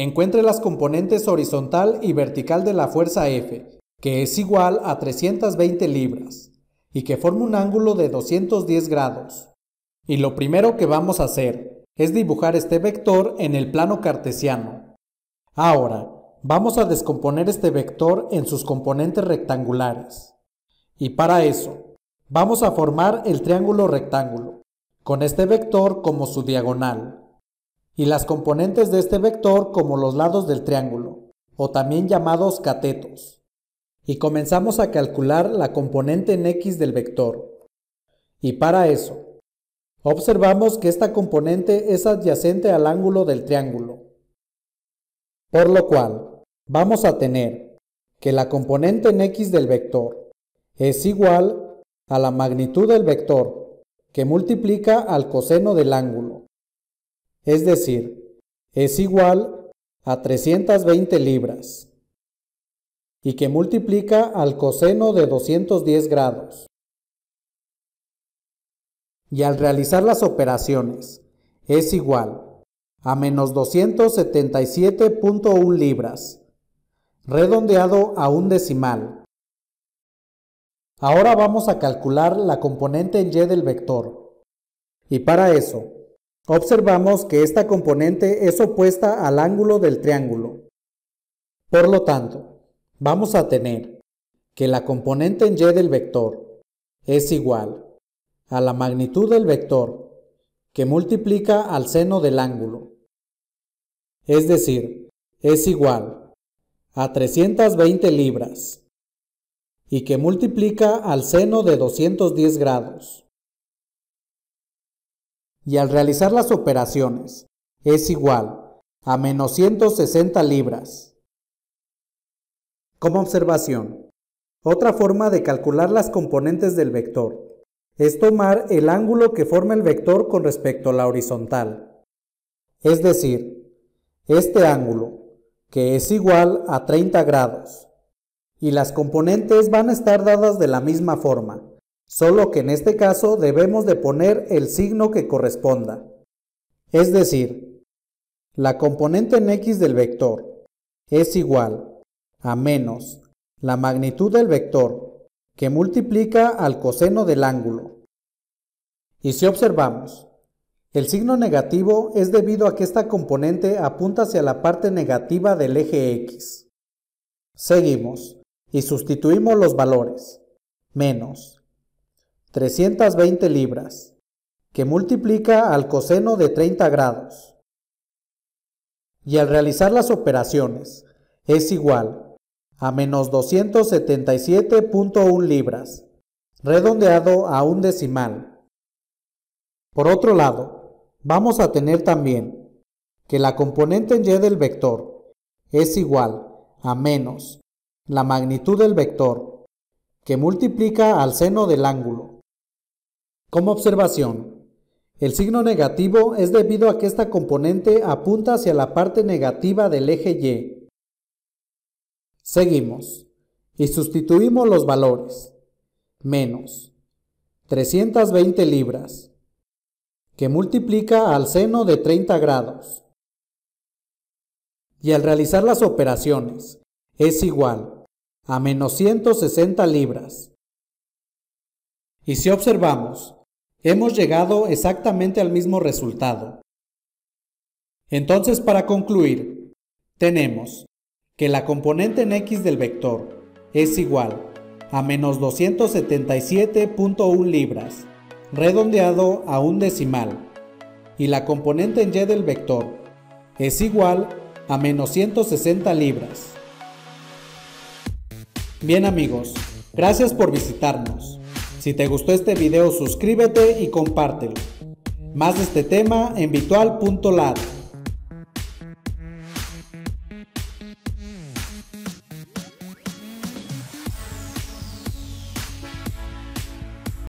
Encuentre las componentes horizontal y vertical de la fuerza F, que es igual a 320 libras, y que forma un ángulo de 210 grados. Y lo primero que vamos a hacer es dibujar este vector en el plano cartesiano. Ahora, vamos a descomponer este vector en sus componentes rectangulares. Y para eso, vamos a formar el triángulo rectángulo, con este vector como su diagonal y las componentes de este vector como los lados del triángulo, o también llamados catetos. Y comenzamos a calcular la componente en x del vector. Y para eso, observamos que esta componente es adyacente al ángulo del triángulo. Por lo cual, vamos a tener que la componente en x del vector es igual a la magnitud del vector, que multiplica al coseno del ángulo es decir, es igual a 320 libras, y que multiplica al coseno de 210 grados. Y al realizar las operaciones, es igual a menos 277.1 libras, redondeado a un decimal. Ahora vamos a calcular la componente en y del vector. Y para eso, observamos que esta componente es opuesta al ángulo del triángulo. Por lo tanto, vamos a tener que la componente en y del vector es igual a la magnitud del vector que multiplica al seno del ángulo. Es decir, es igual a 320 libras y que multiplica al seno de 210 grados y al realizar las operaciones es igual a menos 160 libras. Como observación, otra forma de calcular las componentes del vector es tomar el ángulo que forma el vector con respecto a la horizontal. Es decir, este ángulo, que es igual a 30 grados. Y las componentes van a estar dadas de la misma forma, solo que en este caso debemos de poner el signo que corresponda. Es decir, la componente en x del vector es igual a menos la magnitud del vector que multiplica al coseno del ángulo. Y si observamos, el signo negativo es debido a que esta componente apunta hacia la parte negativa del eje x. Seguimos y sustituimos los valores. Menos 320 libras, que multiplica al coseno de 30 grados. Y al realizar las operaciones, es igual a menos 277.1 libras, redondeado a un decimal. Por otro lado, vamos a tener también que la componente en y del vector es igual a menos la magnitud del vector, que multiplica al seno del ángulo, como observación, el signo negativo es debido a que esta componente apunta hacia la parte negativa del eje Y. Seguimos y sustituimos los valores. Menos 320 libras, que multiplica al seno de 30 grados. Y al realizar las operaciones, es igual a menos 160 libras. Y si observamos, hemos llegado exactamente al mismo resultado. Entonces, para concluir, tenemos que la componente en x del vector es igual a menos 277.1 libras, redondeado a un decimal, y la componente en y del vector es igual a menos 160 libras. Bien amigos, gracias por visitarnos. Si te gustó este video suscríbete y compártelo. Más de este tema en Vitual.lat